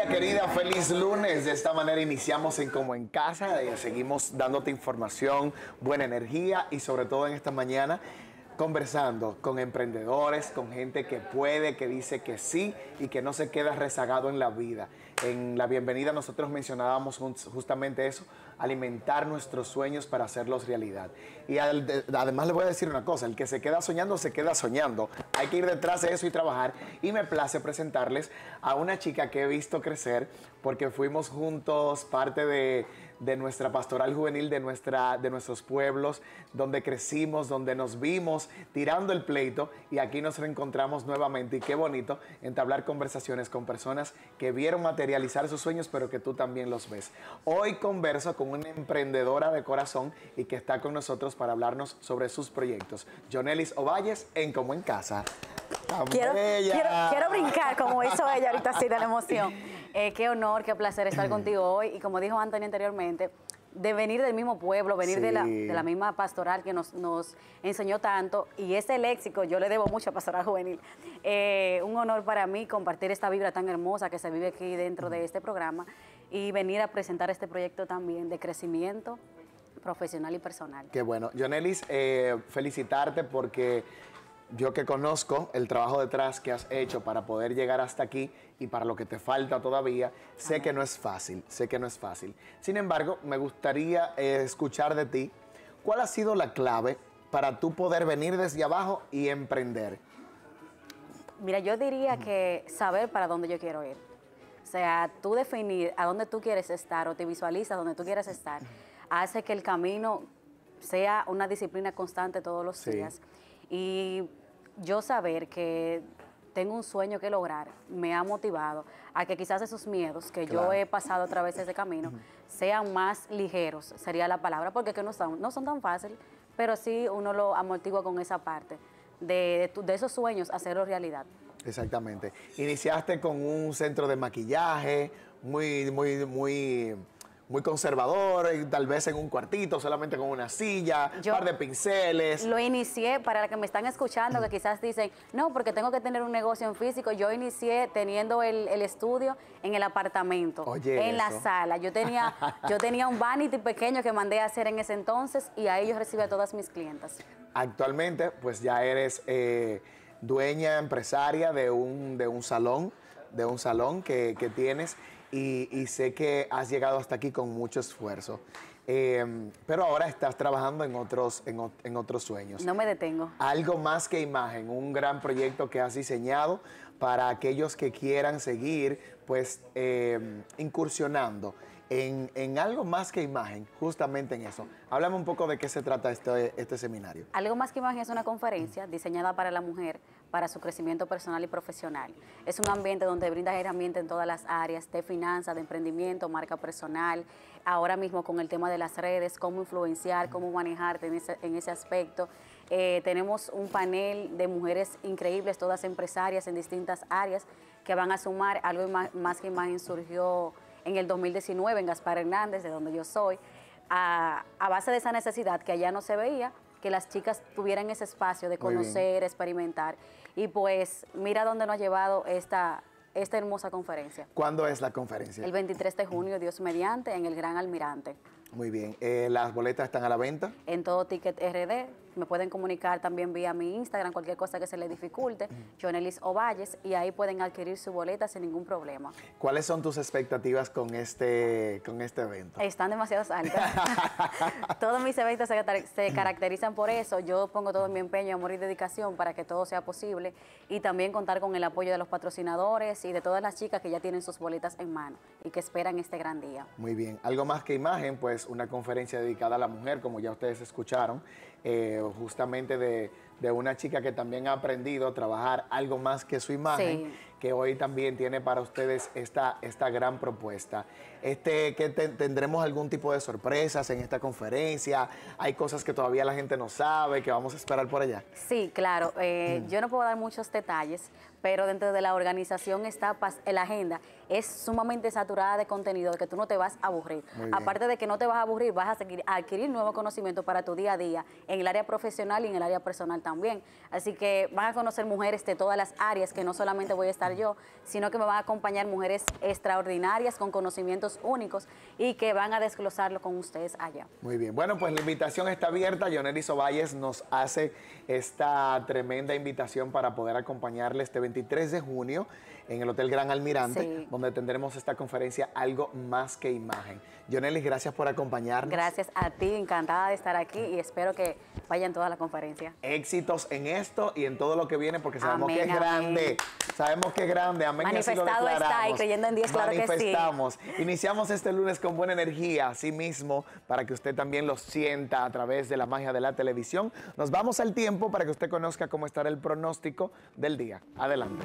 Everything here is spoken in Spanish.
querida, feliz lunes. De esta manera iniciamos en Como en Casa. Seguimos dándote información, buena energía y sobre todo en esta mañana conversando con emprendedores, con gente que puede, que dice que sí y que no se queda rezagado en la vida. En la bienvenida nosotros mencionábamos justamente eso, alimentar nuestros sueños para hacerlos realidad. Y además le voy a decir una cosa, el que se queda soñando, se queda soñando. Hay que ir detrás de eso y trabajar. Y me place presentarles a una chica que he visto crecer porque fuimos juntos parte de de nuestra pastoral juvenil, de, nuestra, de nuestros pueblos, donde crecimos, donde nos vimos tirando el pleito y aquí nos reencontramos nuevamente. Y qué bonito entablar conversaciones con personas que vieron materializar sus sueños, pero que tú también los ves. Hoy converso con una emprendedora de corazón y que está con nosotros para hablarnos sobre sus proyectos. Jonelis Ovalles en Como en Casa quiero, brincar como hizo ella ahorita así de la emoción. Eh, qué honor, qué placer estar mm. contigo hoy. Y como dijo Antonio anteriormente, de venir del mismo pueblo, venir de, la, misma pastoral que nos, enseñó tanto. Y ese léxico yo le debo mucho a Pastoral Juvenil. Eh, un honor para mí compartir esta vibra tan hermosa que se vive aquí dentro de mm. este programa y venir a presentar este proyecto también de crecimiento profesional y personal. Qué bueno. yo eh, felicitarte porque yo que conozco el trabajo detrás que has hecho para poder llegar hasta aquí y para lo que te falta todavía, sé que no es fácil, sé que no es fácil. Sin embargo, me gustaría eh, escuchar de ti cuál ha sido la clave para tú poder venir desde abajo y emprender. Mira, yo diría que saber para dónde yo quiero ir. O sea, tú definir a dónde tú quieres estar o te visualizas dónde tú quieres estar, hace que el camino sea una disciplina constante todos los días. Y yo saber que tengo un sueño que lograr me ha motivado a que quizás esos miedos que yo he pasado a través de ese camino sean más ligeros, sería la palabra, porque que no, son, no son tan fáciles, pero sí uno lo amortigua con esa parte de, esos sueños, hacerlo realidad. Exactamente. Iniciaste con un centro de maquillaje muy, muy, muy muy conservador, tal vez en un cuartito, solamente con una silla, un par de pinceles. Lo inicié, para la que me están escuchando, que quizás dicen, no, porque tengo que tener un negocio en físico, yo inicié teniendo el, estudio en el apartamento, en la sala. Yo tenía, yo tenía un vanity pequeño que mandé a hacer en ese entonces y ahí yo recibí a todas mis clientes Actualmente, pues ya eres eh, dueña, empresaria de un, de un salón, de un salón que, que tienes y, sé que has llegado hasta aquí con mucho esfuerzo. Em, pero ahora estás trabajando en otros, en, otros sueños. No me detengo. Algo más que imagen, un gran proyecto que has diseñado para aquellos que quieran seguir pues em, incursionando en, algo más que imagen, justamente en eso. Háblame un poco de qué se trata este, este seminario. Algo más que imagen es una conferencia diseñada para la mujer, para su crecimiento personal y profesional. Es un ambiente donde brinda herramientas en todas las áreas de finanzas, de emprendimiento, marca personal, ahora mismo con el tema de las redes, cómo influenciar, cómo manejarte en ese, en ese aspecto. Eh, tenemos un panel de mujeres increíbles, todas empresarias en distintas áreas, que van a sumar algo más, que imagen surgió en el 2019 en Gaspar Hernández, de donde yo soy, a, a base de esa necesidad que allá no se veía, que las chicas tuvieran ese espacio de conocer, experimentar y pues mira dónde nos ha llevado esta, esta hermosa conferencia. ¿Cuándo es la conferencia? El 23 de junio, Dios mediante, en el Gran Almirante. Muy bien. Eh, ¿Las boletas están a la venta? En todo Ticket RD me pueden comunicar también vía mi Instagram, cualquier cosa que se les dificulte, Jonelis Ovalles, y ahí pueden adquirir su boleta sin ningún problema. ¿Cuáles son tus expectativas con este, con este evento? Están demasiado altas. Todos mis eventos se, caracterizan por eso. Yo pongo todo mi empeño, amor y dedicación para que todo sea posible y también contar con el apoyo de los patrocinadores y de todas las chicas que ya tienen sus boletas en mano y que esperan este gran día. Muy bien. Algo más que imagen, pues una conferencia dedicada a la mujer, como ya ustedes escucharon. Eh, justamente de, de una chica que también ha aprendido a trabajar algo más que su imagen, que hoy también tiene para ustedes esta, esta gran propuesta. Este, que tendremos algún tipo de sorpresas en esta conferencia, hay cosas que todavía la gente no sabe, que vamos a esperar por allá. Sí, claro, eh, mm. yo no puedo dar muchos detalles, pero dentro de la organización está la agenda es sumamente saturada de contenido, que tú no te vas a aburrir. Aparte de que no te vas a aburrir, vas a, seguir, a adquirir nuevo conocimiento para tu día a día, en el área profesional y en el área personal también bien, Así que van a conocer mujeres de todas las áreas, que no solamente voy a estar yo, sino que me van a acompañar mujeres extraordinarias con conocimientos únicos y que van a desglosarlo con ustedes allá. Muy bien, bueno, pues la invitación está abierta. Yonelis Ovalles nos hace esta tremenda invitación para poder acompañarle este 23 de junio en el Hotel Gran Almirante, donde tendremos esta conferencia Algo Más que Imagen. Yonelis, gracias por acompañarnos. Gracias a ti, encantada de estar aquí y espero que vayan toda la conferencia. Éxito en esto y en todo lo que viene, porque sabemos que es grande. Sabemos que es grande. Amén. Manifestado está y creyendo en Dios, Manifestamos. Iniciamos este lunes con buena energía, así mismo, para que usted también lo sienta a través de la magia de la televisión. Nos vamos al tiempo para que usted conozca cómo estará el pronóstico del día. Adelante.